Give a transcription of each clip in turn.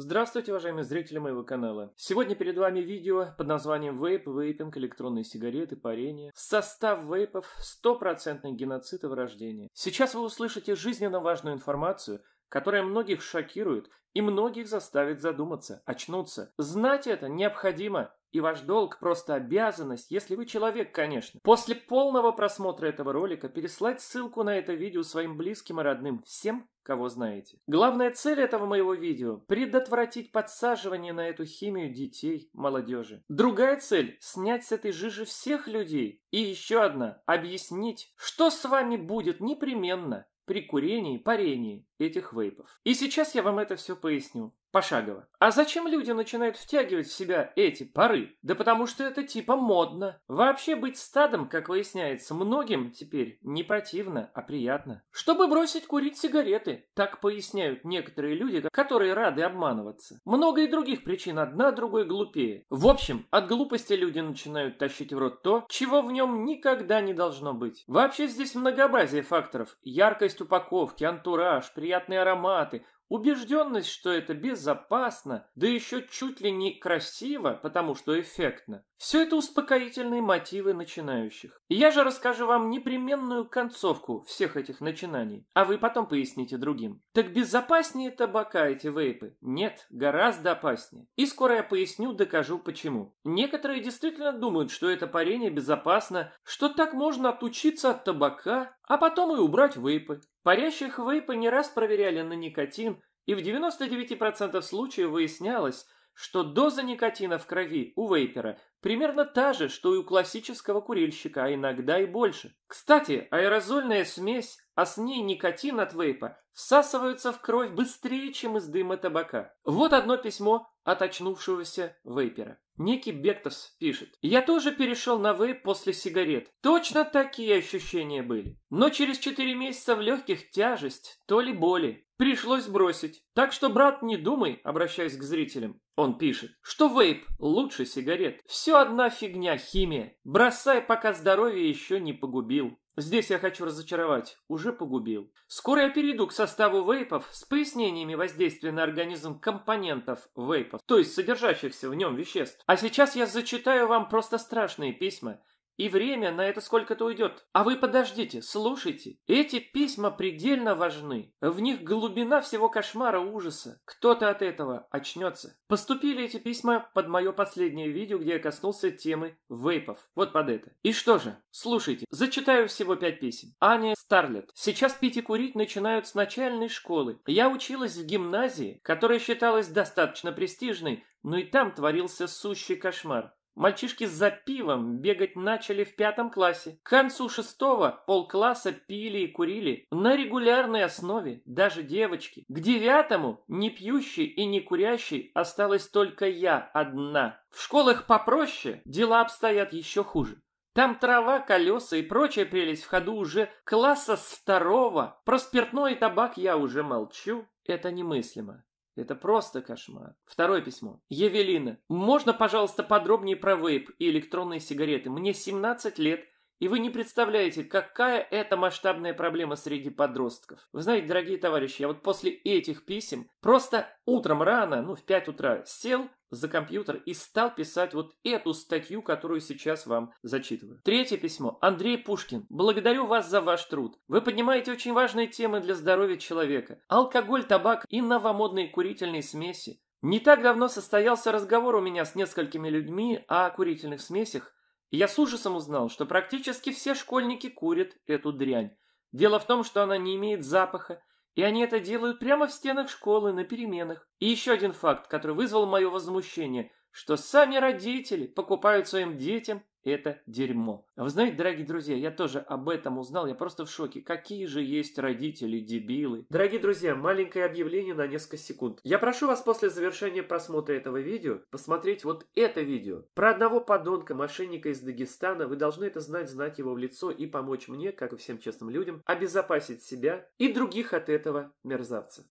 Здравствуйте, уважаемые зрители моего канала. Сегодня перед вами видео под названием «Вейп, вейпинг, электронные сигареты, парение. Состав вейпов, стопроцентный геноцид и вырождение». Сейчас вы услышите жизненно важную информацию, которая многих шокирует и многих заставит задуматься, очнуться. Знать это необходимо, и ваш долг просто обязанность, если вы человек, конечно. После полного просмотра этого ролика переслать ссылку на это видео своим близким и родным, всем, кого знаете. Главная цель этого моего видео – предотвратить подсаживание на эту химию детей, молодежи. Другая цель – снять с этой жижи всех людей. И еще одна – объяснить, что с вами будет непременно, при курении, парении этих вейпов. И сейчас я вам это все поясню пошагово. А зачем люди начинают втягивать в себя эти пары? Да потому что это типа модно. Вообще быть стадом, как выясняется, многим теперь не противно, а приятно. Чтобы бросить курить сигареты, так поясняют некоторые люди, которые рады обманываться. Много и других причин, одна другой глупее. В общем, от глупости люди начинают тащить в рот то, чего в нем никогда не должно быть. Вообще здесь многообразие факторов. Яркость упаковки, антураж, приятные ароматы, Убежденность, что это безопасно, да еще чуть ли не красиво, потому что эффектно. Все это успокоительные мотивы начинающих. я же расскажу вам непременную концовку всех этих начинаний, а вы потом поясните другим. Так безопаснее табака эти вейпы? Нет, гораздо опаснее. И скоро я поясню, докажу почему. Некоторые действительно думают, что это парение безопасно, что так можно отучиться от табака, а потом и убрать вейпы. Парящих вейпы не раз проверяли на никотин, и в 99% случаев выяснялось, что доза никотина в крови у вейпера примерно та же, что и у классического курильщика, а иногда и больше. Кстати, аэрозольная смесь, а с ней никотин от вейпа, всасываются в кровь быстрее, чем из дыма табака. Вот одно письмо от очнувшегося вейпера. Некий Бектос пишет. «Я тоже перешел на вейп после сигарет. Точно такие ощущения были. Но через 4 месяца в легких тяжесть, то ли боли, пришлось бросить. Так что, брат, не думай, обращаясь к зрителям. Он пишет, что вейп лучше сигарет. Все одна фигня, химия. Бросай, пока здоровье еще не погубил. Здесь я хочу разочаровать. Уже погубил. Скоро я перейду к составу вейпов с пояснениями воздействия на организм компонентов вейпов, то есть содержащихся в нем веществ. А сейчас я зачитаю вам просто страшные письма, и время на это сколько-то уйдет. А вы подождите, слушайте. Эти письма предельно важны. В них глубина всего кошмара ужаса. Кто-то от этого очнется. Поступили эти письма под мое последнее видео, где я коснулся темы вейпов. Вот под это. И что же? Слушайте, зачитаю всего пять писем. Аня Старлет. Сейчас пить и курить начинают с начальной школы. Я училась в гимназии, которая считалась достаточно престижной, но и там творился сущий кошмар. Мальчишки за пивом бегать начали в пятом классе. К концу шестого полкласса пили и курили на регулярной основе, даже девочки. К девятому не пьющий и не курящий осталась только я одна. В школах попроще дела обстоят еще хуже. Там трава, колеса и прочая прелесть в ходу уже класса с второго. Про спиртной и табак я уже молчу. Это немыслимо. Это просто кошмар. Второе письмо. Евелина, можно, пожалуйста, подробнее про вейп и электронные сигареты? Мне 17 лет, и вы не представляете, какая это масштабная проблема среди подростков. Вы знаете, дорогие товарищи, я вот после этих писем просто утром рано, ну в 5 утра, сел за компьютер и стал писать вот эту статью, которую сейчас вам зачитываю. Третье письмо. Андрей Пушкин. Благодарю вас за ваш труд. Вы поднимаете очень важные темы для здоровья человека. Алкоголь, табак и новомодные курительные смеси. Не так давно состоялся разговор у меня с несколькими людьми о курительных смесях, я с ужасом узнал, что практически все школьники курят эту дрянь. Дело в том, что она не имеет запаха, и они это делают прямо в стенах школы, на переменах. И еще один факт, который вызвал мое возмущение, что сами родители покупают своим детям это дерьмо. А вы знаете, дорогие друзья, я тоже об этом узнал, я просто в шоке. Какие же есть родители, дебилы. Дорогие друзья, маленькое объявление на несколько секунд. Я прошу вас после завершения просмотра этого видео посмотреть вот это видео. Про одного подонка, мошенника из Дагестана. Вы должны это знать, знать его в лицо и помочь мне, как и всем честным людям, обезопасить себя и других от этого мерзавца.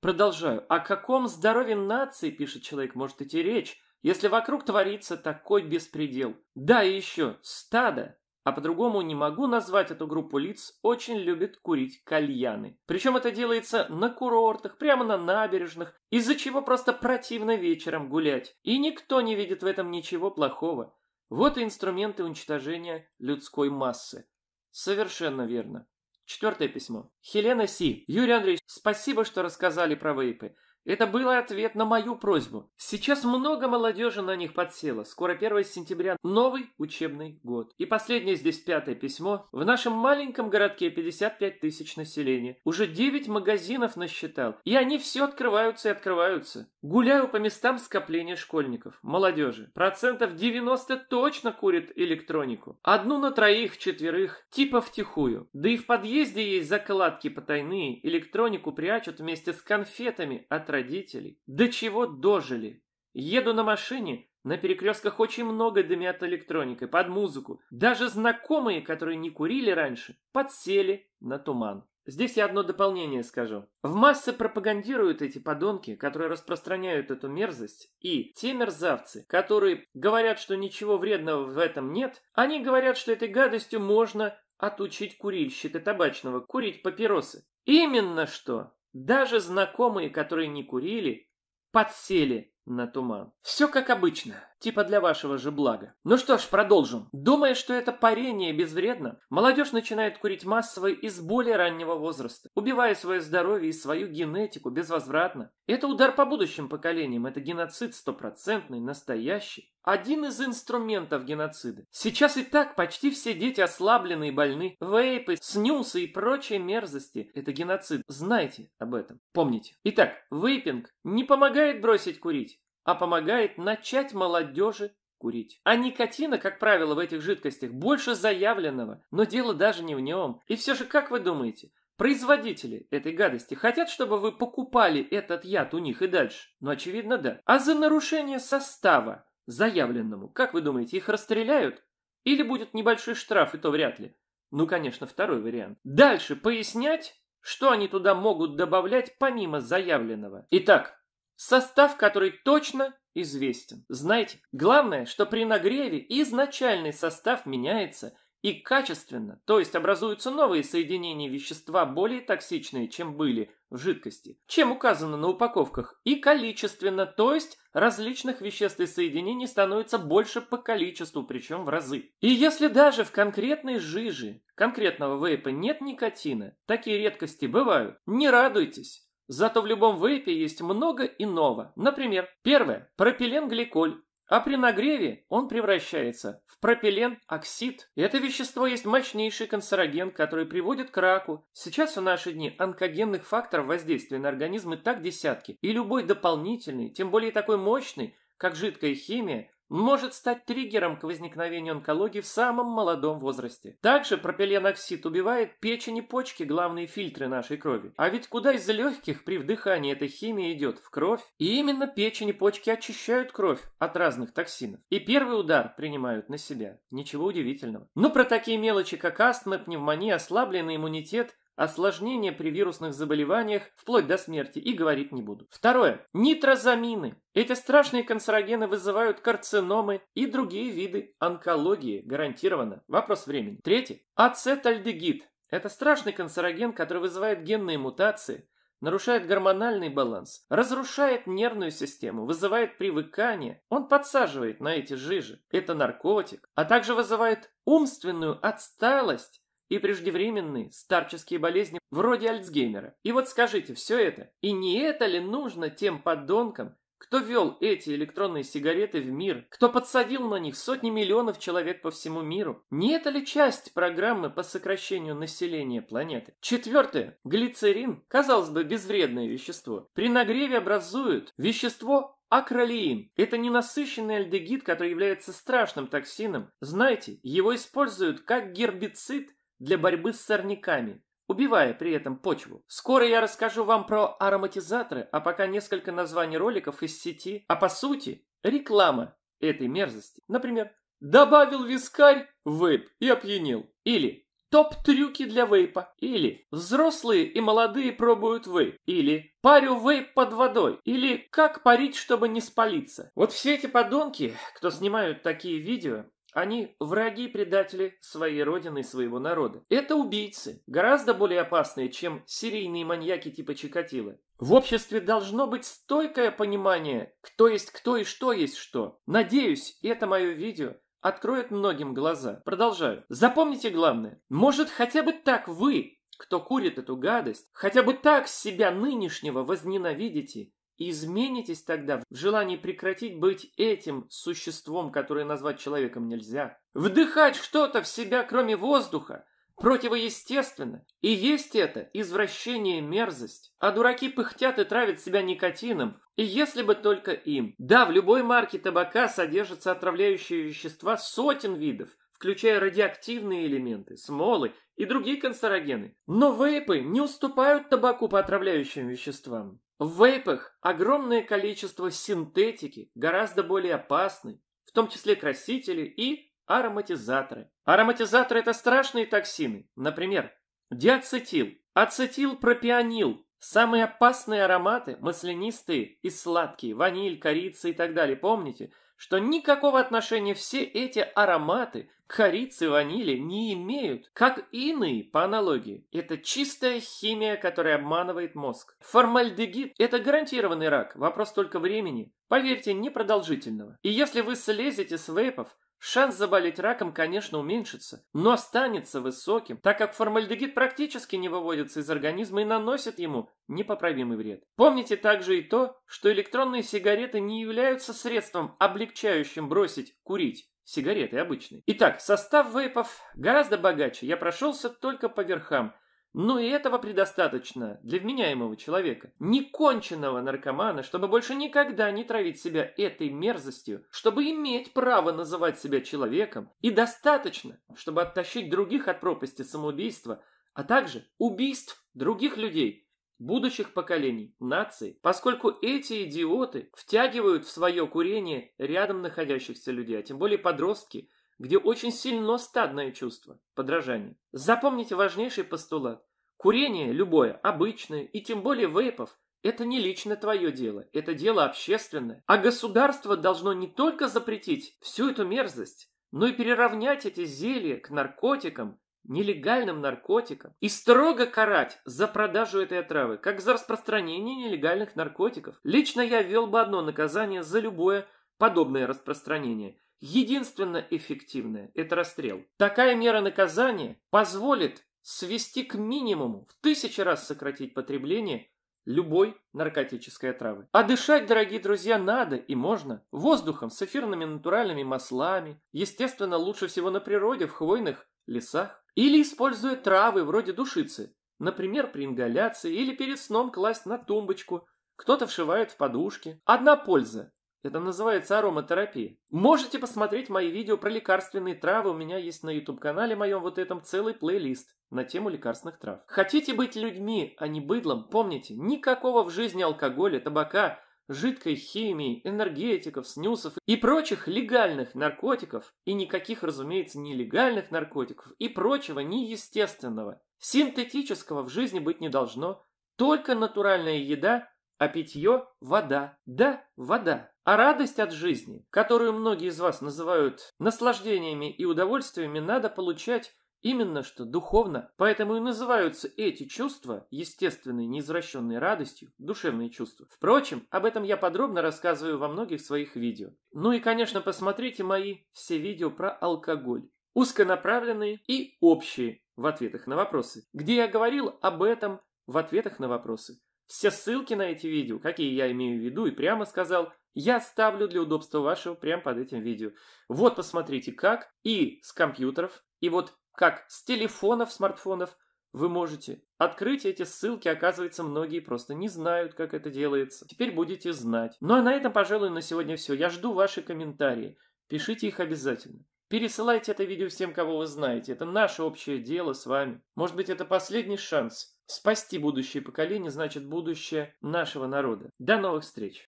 Продолжаю. О каком здоровье нации, пишет человек, может идти речь? Если вокруг творится такой беспредел. Да, и еще, стадо, а по-другому не могу назвать эту группу лиц, очень любит курить кальяны. Причем это делается на курортах, прямо на набережных, из-за чего просто противно вечером гулять. И никто не видит в этом ничего плохого. Вот и инструменты уничтожения людской массы. Совершенно верно. Четвертое письмо. Хелена Си. Юрий Андреевич, спасибо, что рассказали про вейпы. Это был ответ на мою просьбу. Сейчас много молодежи на них подсело. Скоро 1 сентября новый учебный год. И последнее здесь пятое письмо. В нашем маленьком городке 55 тысяч населения. Уже 9 магазинов насчитал. И они все открываются и открываются. Гуляю по местам скопления школьников, молодежи. Процентов 90 точно курит электронику. Одну на троих, четверых, типа втихую. Да и в подъезде есть закладки потайные. Электронику прячут вместе с конфетами от родителей родителей. До чего дожили? Еду на машине, на перекрестках очень много дымят электроникой, под музыку. Даже знакомые, которые не курили раньше, подсели на туман. Здесь я одно дополнение скажу. В массы пропагандируют эти подонки, которые распространяют эту мерзость, и те мерзавцы, которые говорят, что ничего вредного в этом нет, они говорят, что этой гадостью можно отучить курильщика табачного, курить папиросы. Именно что! Даже знакомые, которые не курили, подсели на туман. Все как обычно. Типа для вашего же блага. Ну что ж, продолжим. Думая, что это парение безвредно, молодежь начинает курить массово из более раннего возраста, убивая свое здоровье и свою генетику безвозвратно. Это удар по будущим поколениям, это геноцид стопроцентный, настоящий. Один из инструментов геноцида. Сейчас и так почти все дети ослаблены и больны. Вейпы, снюсы и прочие мерзости – это геноцид. Знайте об этом, помните. Итак, вейпинг не помогает бросить курить а помогает начать молодежи курить. А никотина, как правило, в этих жидкостях больше заявленного, но дело даже не в нем. И все же, как вы думаете, производители этой гадости хотят, чтобы вы покупали этот яд у них и дальше? Ну, очевидно, да. А за нарушение состава заявленному, как вы думаете, их расстреляют? Или будет небольшой штраф, и то вряд ли. Ну, конечно, второй вариант. Дальше пояснять, что они туда могут добавлять помимо заявленного. Итак, состав которой точно известен. Знаете, главное, что при нагреве изначальный состав меняется и качественно, то есть образуются новые соединения вещества, более токсичные, чем были в жидкости, чем указано на упаковках, и количественно, то есть различных веществ и соединений становится больше по количеству, причем в разы. И если даже в конкретной жиже конкретного вейпа нет никотина, такие редкости бывают, не радуйтесь. Зато в любом вейпе есть много иного. Например, первое – пропиленгликоль. А при нагреве он превращается в пропиленоксид. Это вещество есть мощнейший канцероген, который приводит к раку. Сейчас в наши дни онкогенных факторов воздействия на организмы так десятки, и любой дополнительный, тем более такой мощный, как жидкая химия, может стать триггером к возникновению онкологии в самом молодом возрасте. Также пропиленоксид убивает печень и почки, главные фильтры нашей крови. А ведь куда из легких при вдыхании этой химии идет? В кровь. И именно печень и почки очищают кровь от разных токсинов. И первый удар принимают на себя. Ничего удивительного. Ну про такие мелочи, как астма, пневмония, ослабленный иммунитет осложнения при вирусных заболеваниях вплоть до смерти и говорить не буду. Второе. Нитрозамины. Эти страшные канцерогены вызывают карциномы и другие виды онкологии, гарантированно. Вопрос времени. Третье. Ацетальдегид. Это страшный канцероген, который вызывает генные мутации, нарушает гормональный баланс, разрушает нервную систему, вызывает привыкание, он подсаживает на эти жижи. Это наркотик, а также вызывает умственную отсталость и преждевременные старческие болезни вроде Альцгеймера. И вот скажите, все это, и не это ли нужно тем подонкам, кто вел эти электронные сигареты в мир? Кто подсадил на них сотни миллионов человек по всему миру? Не это ли часть программы по сокращению населения планеты? Четвертое. Глицерин, казалось бы, безвредное вещество, при нагреве образует вещество Акролеин – это ненасыщенный альдегид, который является страшным токсином. Знаете, его используют как гербицид для борьбы с сорняками, убивая при этом почву. Скоро я расскажу вам про ароматизаторы, а пока несколько названий роликов из сети, а по сути реклама этой мерзости. Например, «Добавил вискарь, вейп и опьянил, Или Топ-трюки для вейпа. Или взрослые и молодые пробуют вейп. Или парю вейп под водой. Или как парить, чтобы не спалиться. Вот все эти подонки, кто снимают такие видео, они враги и предатели своей родины и своего народа. Это убийцы, гораздо более опасные, чем серийные маньяки типа Чикатило. В обществе должно быть стойкое понимание, кто есть кто и что есть что. Надеюсь, это мое видео откроет многим глаза. Продолжаю. Запомните главное. Может, хотя бы так вы, кто курит эту гадость, хотя бы так себя нынешнего возненавидите изменитесь тогда в желании прекратить быть этим существом, которое назвать человеком нельзя. Вдыхать что-то в себя, кроме воздуха, противоестественно. И есть это извращение мерзость. А дураки пыхтят и травят себя никотином. И если бы только им. Да, в любой марке табака содержатся отравляющие вещества сотен видов, включая радиоактивные элементы, смолы и другие канцерогены. Но вейпы не уступают табаку по отравляющим веществам. В вейпах огромное количество синтетики, гораздо более опасной, в том числе красители и ароматизаторы. Ароматизаторы – это страшные токсины, например, диацетил, ацетилпропионил – самые опасные ароматы, маслянистые и сладкие, ваниль, корица и так далее, помните? что никакого отношения все эти ароматы корицы, ванили не имеют, как и иные по аналогии. Это чистая химия, которая обманывает мозг. Формальдегид – это гарантированный рак, вопрос только времени. Поверьте, непродолжительного. И если вы слезете с вейпов, Шанс заболеть раком, конечно, уменьшится, но останется высоким, так как формальдегид практически не выводится из организма и наносит ему непоправимый вред. Помните также и то, что электронные сигареты не являются средством, облегчающим бросить курить. Сигареты обычные. Итак, состав вейпов гораздо богаче. Я прошелся только по верхам. Но и этого предостаточно для вменяемого человека, неконченного наркомана, чтобы больше никогда не травить себя этой мерзостью, чтобы иметь право называть себя человеком, и достаточно, чтобы оттащить других от пропасти самоубийства, а также убийств других людей, будущих поколений, наций, поскольку эти идиоты втягивают в свое курение рядом находящихся людей, а тем более подростки – где очень сильно стадное чувство – подражание. Запомните важнейший постулат. Курение, любое, обычное, и тем более вейпов, это не лично твое дело, это дело общественное. А государство должно не только запретить всю эту мерзость, но и переравнять эти зелья к наркотикам, нелегальным наркотикам, и строго карать за продажу этой отравы, как за распространение нелегальных наркотиков. Лично я ввел бы одно наказание за любое подобное распространение – Единственно эффективная – это расстрел. Такая мера наказания позволит свести к минимуму, в тысячи раз сократить потребление любой наркотической отравы. А дышать, дорогие друзья, надо и можно воздухом с эфирными натуральными маслами, естественно, лучше всего на природе, в хвойных лесах, или используя травы вроде душицы, например, при ингаляции или перед сном класть на тумбочку, кто-то вшивает в подушки. Одна польза это называется ароматерапия. Можете посмотреть мои видео про лекарственные травы. У меня есть на YouTube-канале моем вот этом целый плейлист на тему лекарственных трав. Хотите быть людьми, а не быдлом? Помните, никакого в жизни алкоголя, табака, жидкой химии, энергетиков, снюсов и прочих легальных наркотиков, и никаких, разумеется, нелегальных наркотиков и прочего неестественного. Синтетического в жизни быть не должно, только натуральная еда а питье – вода. Да, вода. А радость от жизни, которую многие из вас называют наслаждениями и удовольствиями, надо получать Именно что духовно, поэтому и называются эти чувства, естественной, неизвращенной радостью, душевные чувства. Впрочем, об этом я подробно рассказываю во многих своих видео. Ну и, конечно, посмотрите мои все видео про алкоголь. Узконаправленные и общие в ответах на вопросы, где я говорил об этом в ответах на вопросы. Все ссылки на эти видео, какие я имею в виду и прямо сказал, я ставлю для удобства вашего прямо под этим видео. Вот посмотрите как и с компьютеров, и вот как с телефонов, смартфонов вы можете открыть эти ссылки. Оказывается, многие просто не знают, как это делается. Теперь будете знать. Ну а на этом, пожалуй, на сегодня все. Я жду ваши комментарии. Пишите их обязательно. Пересылайте это видео всем, кого вы знаете. Это наше общее дело с вами. Может быть, это последний шанс Спасти будущее поколение значит будущее нашего народа. До новых встреч!